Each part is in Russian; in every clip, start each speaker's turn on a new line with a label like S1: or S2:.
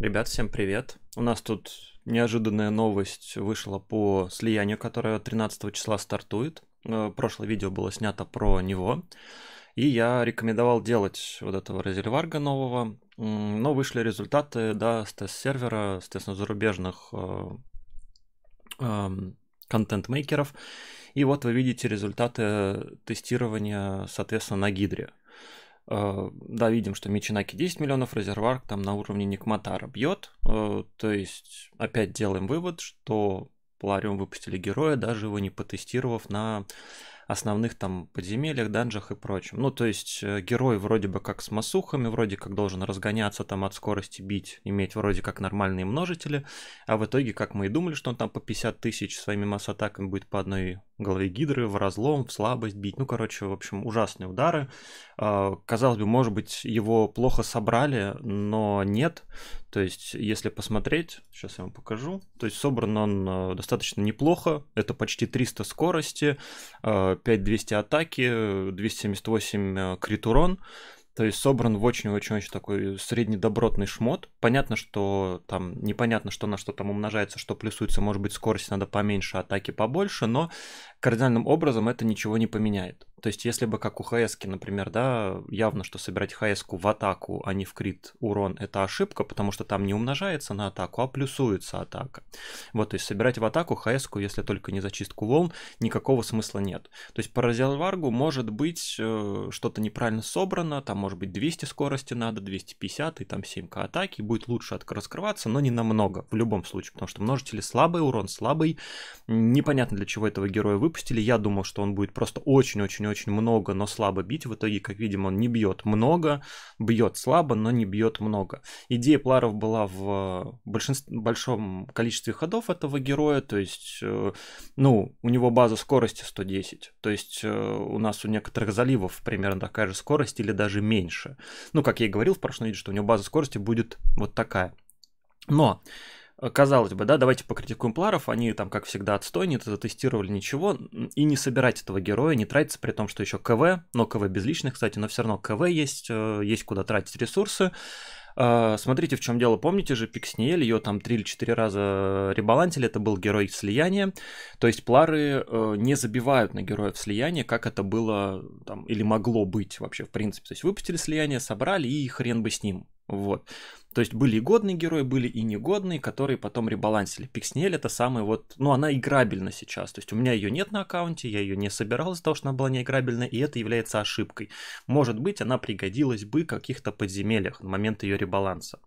S1: Ребят, всем привет. У нас тут неожиданная новость вышла по слиянию, которое 13 числа стартует. Э, прошлое видео было снято про него. И я рекомендовал делать вот этого резерварга нового. Но вышли результаты, да, с тест-сервера, соответственно, зарубежных э, эм, контент-мейкеров. И вот вы видите результаты тестирования, соответственно, на гидре. Э, да, видим, что Мичинаки 10 миллионов, резервуар там на уровне Никматара бьет. Э, то есть опять делаем вывод, что Полариум выпустили героя, даже его не потестировав на основных там подземельях, данжах и прочем. Ну, то есть э, герой вроде бы как с масухами, вроде как должен разгоняться там от скорости бить, иметь вроде как нормальные множители, а в итоге, как мы и думали, что он там по 50 тысяч своими масс-атаками будет по одной голове гидры, в разлом, в слабость бить. Ну, короче, в общем, ужасные удары. А, казалось бы, может быть, его плохо собрали, но нет. То есть, если посмотреть, сейчас я вам покажу. То есть, собран он э, достаточно неплохо. Это почти 300 скорости, а, 5200 атаки, 278 крит урон. То есть собран в очень-очень-очень такой среднедобротный шмот. Понятно, что там непонятно, что на что там умножается, что плюсуется. Может быть, скорость надо поменьше, атаки побольше, но кардинальным образом это ничего не поменяет. То есть, если бы как у хс например, да, явно, что собирать хс в атаку, а не в крит урон, это ошибка, потому что там не умножается на атаку, а плюсуется атака. Вот, то есть, собирать в атаку хс если только не зачистку волн, никакого смысла нет. То есть, по Разелваргу может быть э, что-то неправильно собрано, там может быть 200 скорости надо, 250 и там 7к атаки, будет лучше от раскрываться, но не намного в любом случае, потому что множители слабый урон, слабый, непонятно для чего этого героя вы выпустили, я думал, что он будет просто очень-очень-очень много, но слабо бить. В итоге, как видим, он не бьет много, бьет слабо, но не бьет много. Идея Пларов была в э, большом количестве ходов этого героя, то есть, э, ну, у него база скорости 110, то есть э, у нас у некоторых заливов примерно такая же скорость или даже меньше. Ну, как я и говорил в прошлом видео, что у него база скорости будет вот такая. Но Э, казалось бы, да, давайте покритикуем Пларов, они там, как всегда, отстой, не затестировали ничего, и не собирать этого героя, не тратиться, при том, что еще КВ, но КВ безличных, кстати, но все равно КВ есть, э, есть куда тратить ресурсы. Э, смотрите, в чем дело. Помните же Пикснеель, ее там три или четыре раза ребалансили, это был герой слияния. То есть плары не забивают на героев слияния, как это было там, или могло быть вообще в принципе. То есть выпустили слияние, собрали и хрен бы с ним. Вот. То есть были и годные герои, были и негодные, которые потом ребалансили. Пикснель это самый вот, ну она играбельна сейчас. То есть у меня ее нет на аккаунте, я ее не собирал из-за того, что она была неиграбельна, и это является ошибкой. Может быть, она пригодилась бы в каких-то подземельях на момент ее ребаланса.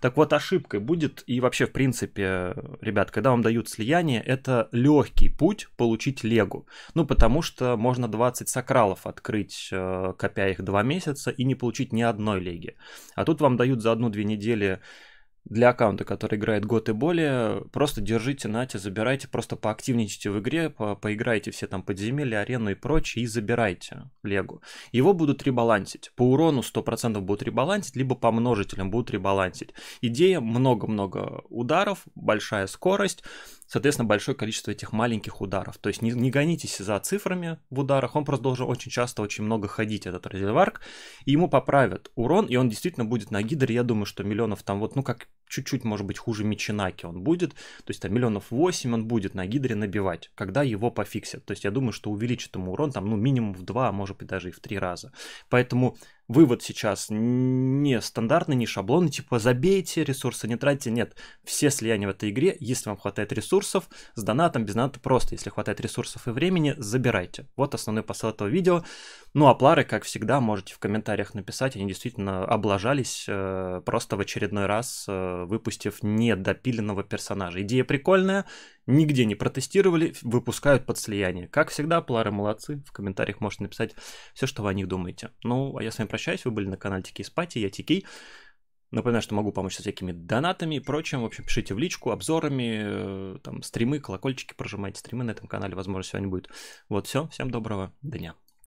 S1: Так вот, ошибкой будет, и вообще, в принципе, ребят, когда вам дают слияние, это легкий путь получить легу. Ну, потому что можно 20 сакралов открыть, э, копя их 2 месяца, и не получить ни одной леги. А тут вам дают за одну-две недели деле для аккаунта, который играет год и более, просто держите, нате, забирайте, просто поактивничайте в игре, по поиграйте все там подземелья, арену и прочее, и забирайте Лего. Его будут ребалансить. По урону 100% будут ребалансить, либо по множителям будут ребалансить. Идея много-много ударов, большая скорость, соответственно, большое количество этих маленьких ударов. То есть не, не гонитесь за цифрами в ударах, он просто должен очень часто, очень много ходить, этот резерварк, и ему поправят урон, и он действительно будет на гидре, я думаю, что миллионов там вот, ну как чуть-чуть, может быть, хуже Мичинаки он будет, то есть там миллионов 8 он будет на гидре набивать, когда его пофиксят. То есть я думаю, что увеличит ему урон там, ну, минимум в 2, а может быть, даже и в 3 раза. Поэтому вывод сейчас не стандартный, не шаблонный, типа забейте, ресурсы не тратьте. Нет, все слияния в этой игре, если вам хватает ресурсов, с донатом, без доната просто. Если хватает ресурсов и времени, забирайте. Вот основной посыл этого видео. Ну а плары, как всегда, можете в комментариях написать. Они действительно облажались э, просто в очередной раз, э, выпустив недопиленного персонажа. Идея прикольная, нигде не протестировали, выпускают под слияние. Как всегда, Плары молодцы. В комментариях можете написать все, что вы о них думаете. Ну, а я с вами прощаюсь. Вы были на канале Тики Спати, я Тикей. Напоминаю, что могу помочь со всякими донатами и прочим. В общем, пишите в личку, обзорами, э, там, стримы, колокольчики прожимайте. Стримы на этом канале, возможно, сегодня будет. Вот все. Всем доброго дня.